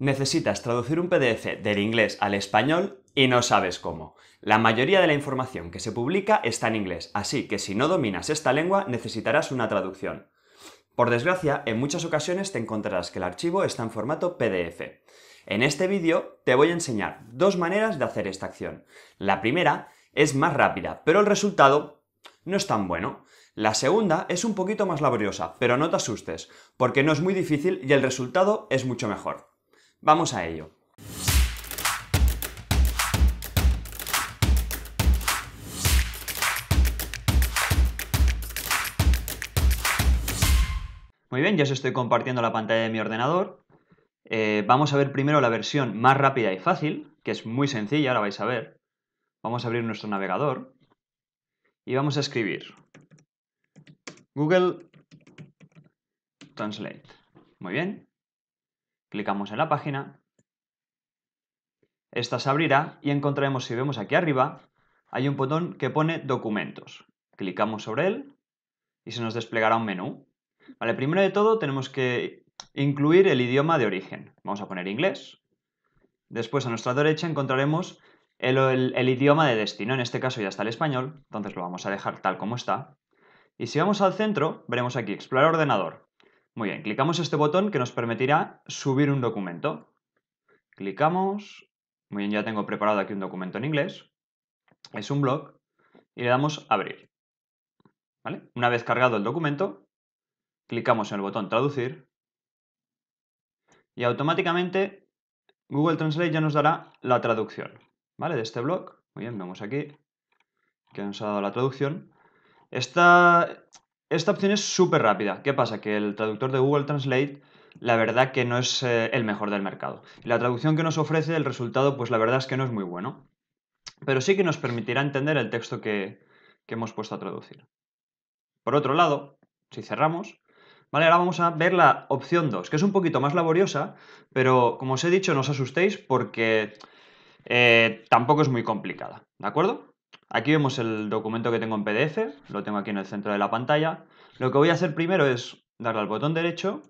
Necesitas traducir un PDF del inglés al español y no sabes cómo. La mayoría de la información que se publica está en inglés, así que si no dominas esta lengua necesitarás una traducción. Por desgracia, en muchas ocasiones te encontrarás que el archivo está en formato PDF. En este vídeo te voy a enseñar dos maneras de hacer esta acción. La primera es más rápida, pero el resultado no es tan bueno. La segunda es un poquito más laboriosa, pero no te asustes, porque no es muy difícil y el resultado es mucho mejor. Vamos a ello. Muy bien, ya os estoy compartiendo la pantalla de mi ordenador. Eh, vamos a ver primero la versión más rápida y fácil, que es muy sencilla, ahora vais a ver. Vamos a abrir nuestro navegador y vamos a escribir Google Translate. Muy bien. Clicamos en la página. Esta se abrirá y encontraremos, si vemos aquí arriba, hay un botón que pone documentos. Clicamos sobre él y se nos desplegará un menú. Vale, primero de todo tenemos que incluir el idioma de origen. Vamos a poner inglés. Después a nuestra derecha encontraremos el, el idioma de destino. En este caso ya está el español, entonces lo vamos a dejar tal como está. Y si vamos al centro, veremos aquí explorar ordenador. Muy bien, clicamos este botón que nos permitirá subir un documento. Clicamos, muy bien, ya tengo preparado aquí un documento en inglés. Es un blog y le damos abrir. ¿Vale? Una vez cargado el documento, clicamos en el botón traducir y automáticamente Google Translate ya nos dará la traducción, ¿vale? De este blog. Muy bien, vemos aquí que nos ha dado la traducción. Esta, esta opción es súper rápida. ¿Qué pasa? Que el traductor de Google Translate la verdad que no es eh, el mejor del mercado. La traducción que nos ofrece, el resultado, pues la verdad es que no es muy bueno. Pero sí que nos permitirá entender el texto que, hemos puesto a traducir. Por otro lado, si cerramos, Vale, ahora vamos a ver la opción 2, que es un poquito más laboriosa, pero como os he dicho, no os asustéis porque eh, tampoco es muy complicada, ¿de acuerdo? Aquí vemos el documento que tengo en PDF, lo tengo aquí en el centro de la pantalla. Lo que voy a hacer primero es darle al botón derecho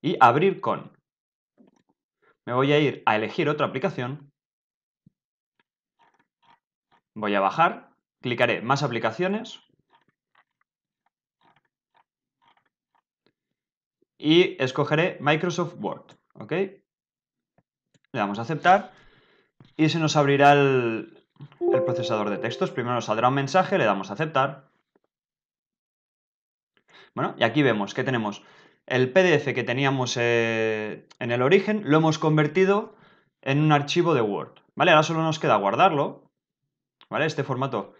y abrir con. Me voy a ir a elegir otra aplicación. Voy a bajar, clicaré más aplicaciones. Y escogeré Microsoft Word, ¿ok? Le damos a aceptar y se nos abrirá el, el procesador de textos. Primero nos saldrá un mensaje, le damos a aceptar. Bueno, y aquí vemos que tenemos el PDF que teníamos eh, en el origen, lo hemos convertido en un archivo de Word. ¿Vale? Ahora solo nos queda guardarlo. ¿Vale? Este formato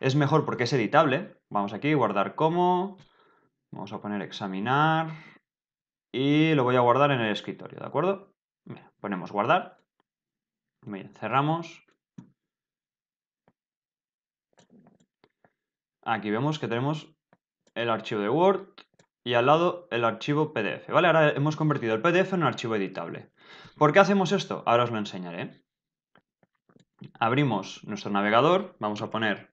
es mejor porque es editable. Vamos aquí, guardar como. Vamos a poner examinar. Y lo voy a guardar en el escritorio, ¿de acuerdo? ponemos guardar. cerramos. Aquí vemos que tenemos el archivo de Word y al lado el archivo PDF. ¿vale? Ahora hemos convertido el PDF en un archivo editable. ¿Por qué hacemos esto? Ahora os lo enseñaré. Abrimos nuestro navegador, vamos a poner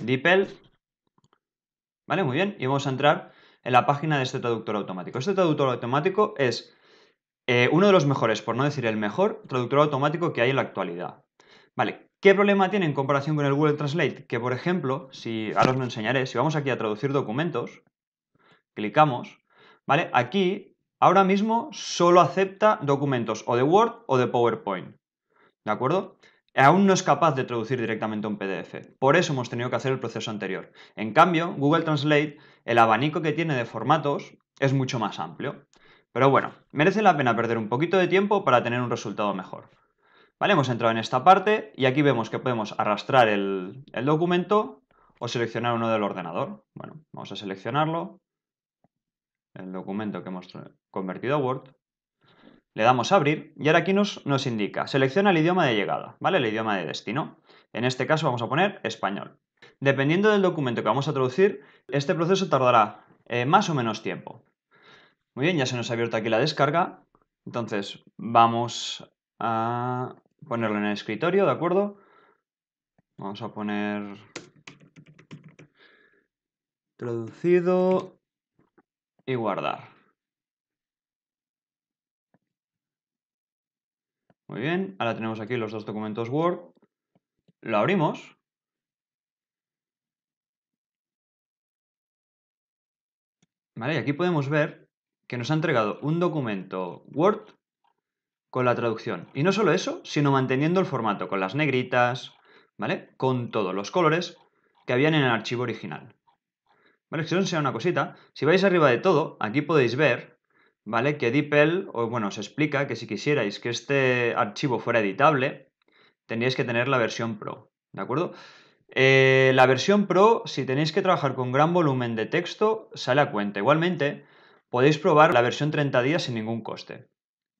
DeepL, ¿vale? Muy bien, y vamos a entrar en la página de este traductor automático. Este traductor automático es eh, uno de los mejores, por no decir el mejor, traductor automático que hay en la actualidad. Vale, ¿Qué problema tiene en comparación con el Google Translate? Que, por ejemplo, si ahora os lo enseñaré, si vamos aquí a traducir documentos, clicamos, ¿vale? Aquí ahora mismo solo acepta documentos o de Word o de PowerPoint, ¿de acuerdo? Aún no es capaz de traducir directamente un PDF. Por eso hemos tenido que hacer el proceso anterior. En cambio, Google Translate, el abanico que tiene de formatos es mucho más amplio. Pero bueno, merece la pena perder un poquito de tiempo para tener un resultado mejor. Vale, hemos entrado en esta parte y aquí vemos que podemos arrastrar el, documento o seleccionar uno del ordenador. Bueno, vamos a seleccionarlo, el documento que hemos convertido a Word, le damos a abrir y ahora aquí nos, nos indica, selecciona el idioma de llegada, ¿vale? El idioma de destino. En este caso vamos a poner español. Dependiendo del documento que vamos a traducir, este proceso tardará eh, más o menos tiempo. Muy bien, ya se nos ha abierto aquí la descarga. Entonces vamos a ponerlo en el escritorio, ¿de acuerdo? Vamos a poner traducido y guardar. Muy bien, ahora tenemos aquí los dos documentos Word. Lo abrimos. Vale, y aquí podemos ver que nos ha entregado un documento Word con la traducción. Y no solo eso, sino manteniendo el formato con las negritas, ¿vale? Con todos los colores que habían en el archivo original. ¿Vale? Si os sea una cosita, si vais arriba de todo, aquí podéis ver, ¿vale? Que DeepL, o bueno, os explica que si quisierais que este archivo fuera editable, tendríais que tener la versión Pro, ¿de acuerdo? Eh, la versión Pro, si tenéis que trabajar con gran volumen de texto, sale a cuenta. Igualmente, podéis probar la versión 30 días sin ningún coste.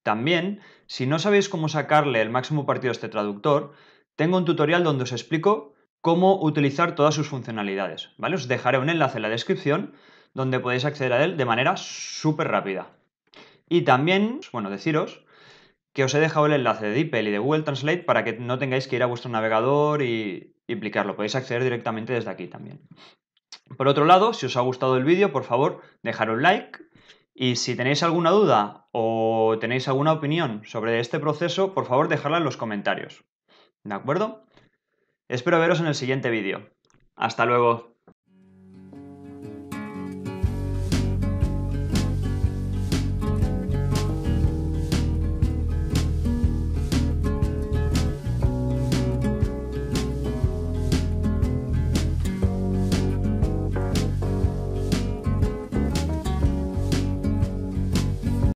También, si no sabéis cómo sacarle el máximo partido a este traductor, tengo un tutorial donde os explico cómo utilizar todas sus funcionalidades, ¿vale? Os dejaré un enlace en la descripción donde podéis acceder a él de manera súper rápida. Y también, bueno, deciros que os he dejado el enlace de DeepL y de Google Translate para que no tengáis que ir a vuestro navegador y, implicarlo. Podéis acceder directamente desde aquí también. Por otro lado, si os ha gustado el vídeo, por favor, dejar un like y si tenéis alguna duda o tenéis alguna opinión sobre este proceso, por favor dejadla en los comentarios. ¿De acuerdo? Espero veros en el siguiente vídeo. Hasta luego.